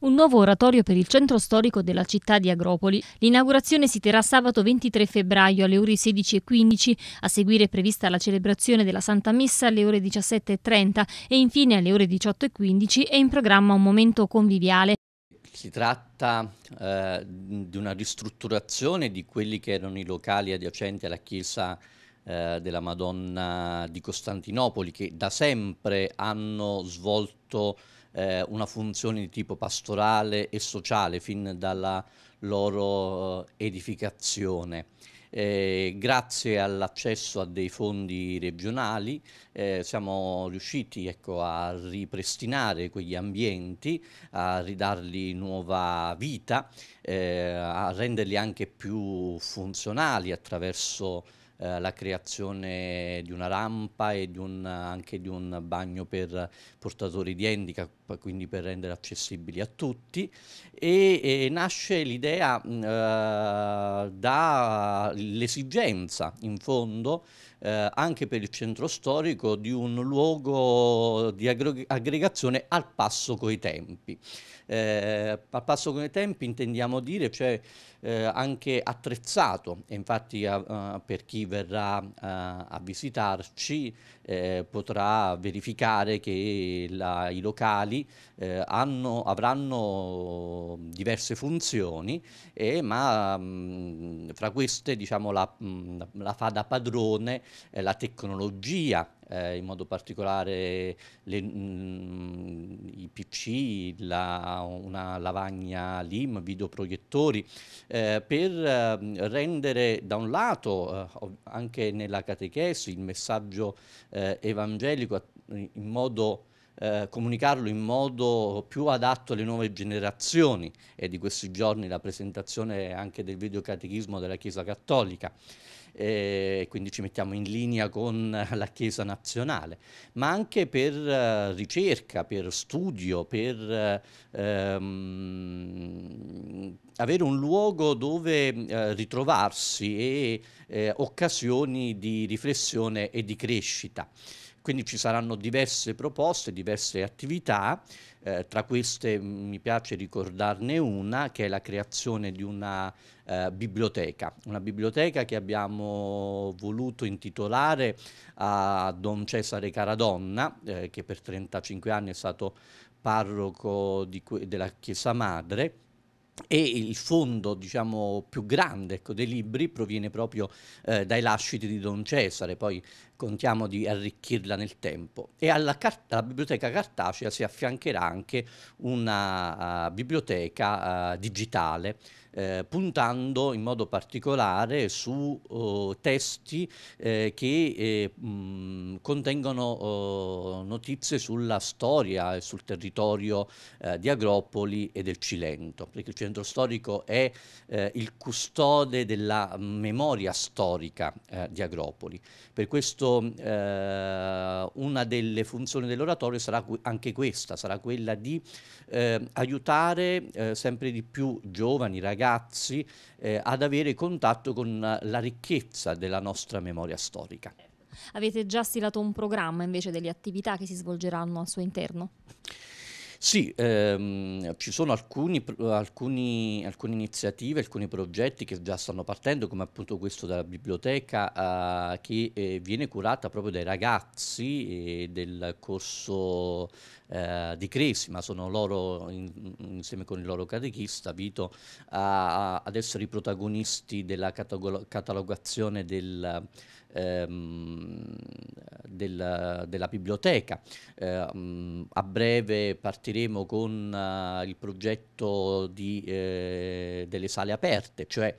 un nuovo oratorio per il centro storico della città di Agropoli. L'inaugurazione si terrà sabato 23 febbraio alle ore 16.15, a seguire è prevista la celebrazione della Santa Messa alle ore 17.30 e infine alle ore 18.15 è in programma un momento conviviale. Si tratta eh, di una ristrutturazione di quelli che erano i locali adiacenti alla chiesa eh, della Madonna di Costantinopoli che da sempre hanno svolto eh, una funzione di tipo pastorale e sociale fin dalla loro eh, edificazione. Eh, grazie all'accesso a dei fondi regionali eh, siamo riusciti ecco, a ripristinare quegli ambienti, a ridargli nuova vita, eh, a renderli anche più funzionali attraverso eh, la creazione di una rampa e di un, anche di un bagno per portatori di handicap, quindi per rendere accessibili a tutti. E, e nasce l'idea mm, eh, dall'esigenza, in fondo, eh, anche per il centro storico, di un luogo di aggregazione al passo coi tempi eh, a passo con i tempi intendiamo dire cioè, eh, anche attrezzato e infatti eh, per chi verrà eh, a visitarci eh, potrà verificare che la, i locali eh, hanno, avranno diverse funzioni e, ma mh, mm, fra queste diciamo, la, mh, mm, la fa da padrone la tecnologia eh, in modo particolare le, mh, mm, i PC, la, una lavagna LIM, videoproiettori, eh, per ehm, rendere da un lato eh, anche nella catechesi il messaggio eh, evangelico in modo... Eh, comunicarlo in modo più adatto alle nuove generazioni e di questi giorni la presentazione anche del videocatechismo della Chiesa Cattolica e eh, quindi ci mettiamo in linea con la Chiesa nazionale, ma anche per eh, ricerca, per studio, per eh, ehm, avere un luogo dove eh, ritrovarsi e eh, occasioni di riflessione e di crescita. Quindi ci saranno diverse proposte, diverse attività, eh, tra queste mi piace ricordarne una che è la creazione di una eh, biblioteca, una biblioteca che abbiamo voluto intitolare a Don Cesare Caradonna, eh, che per 35 anni è stato parroco della Chiesa Madre, e il fondo diciamo, più grande ecco, dei libri proviene proprio eh, dai lasciti di Don Cesare, poi contiamo di arricchirla nel tempo. E alla, alla biblioteca cartacea si affiancherà anche una uh, biblioteca uh, digitale, eh, puntando in modo particolare su oh, testi eh, che eh, mh, contengono oh, notizie sulla storia e sul territorio eh, di Agropoli e del Cilento, perché il centro storico è eh, il custode della memoria storica eh, di Agropoli. Per questo eh, una delle funzioni dell'oratorio sarà anche questa, sarà quella di eh, aiutare eh, sempre di più giovani, ragazzi eh, ad avere contatto con la ricchezza della nostra memoria storica. Avete già stilato un programma invece delle attività che si svolgeranno al suo interno? Sì, ehm, ci sono alcuni, alcuni, alcune iniziative, alcuni progetti che già stanno partendo, come appunto questo della biblioteca eh, che eh, viene curata proprio dai ragazzi eh, del corso eh, di Cresima, sono loro in, insieme con il loro catechista Vito a, a, ad essere i protagonisti della catalogazione del... Ehm, della biblioteca. Eh, mm, a breve partiremo partiremo con uh, il progetto di, eh, delle sale aperte, cioè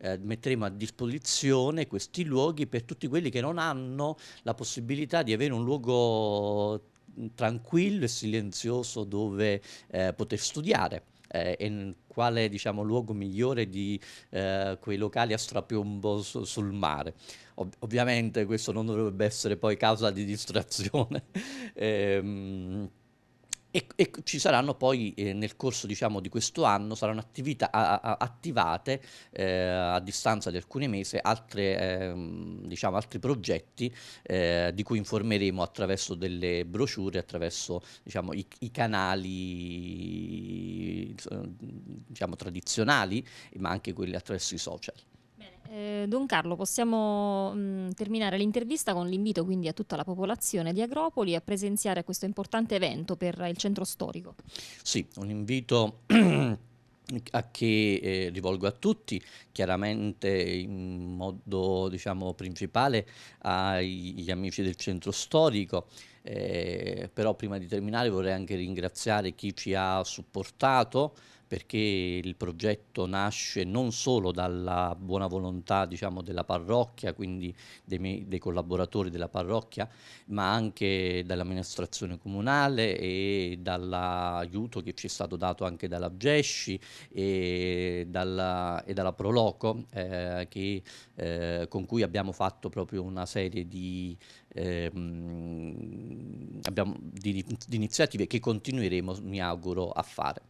eh, metteremo a disposizione questi luoghi per tutti quelli che non hanno la possibilità di avere un luogo mm, tranquillo e silenzioso dove eh, poter studiare. Eh, e quale diciamo, luogo migliore di eh, quei locali a strapiombo su, sul mare. Ov ovviamente questo non dovrebbe essere poi causa di distrazione. ehm, e, e ci saranno poi eh, nel corso diciamo, di questo anno saranno attività, a, a, attivate eh, a distanza di alcuni mesi altre, ehm, diciamo, altri progetti eh, di cui informeremo attraverso delle brochure, attraverso diciamo, i, i, canali diciamo, tradizionali ma anche quelli attraverso i social. Eh, Don Carlo, possiamo mh, mm, terminare l'intervista con l'invito quindi a tutta la popolazione di Agropoli a presenziare questo importante evento per il centro storico. Sì, un invito a che eh, rivolgo a tutti, chiaramente in modo diciamo, principale agli amici del centro storico, eh, però prima di terminare vorrei anche ringraziare chi ci ha supportato, perché il progetto nasce non solo dalla buona volontà diciamo, della parrocchia, quindi dei, miei, dei, collaboratori della parrocchia, ma anche dall'amministrazione comunale e dall'aiuto che ci è stato dato anche dalla Gesci e dalla, e dalla Proloco, eh, che, eh, con cui abbiamo fatto proprio una serie di, eh, di, di iniziative che continueremo, mi auguro, a fare.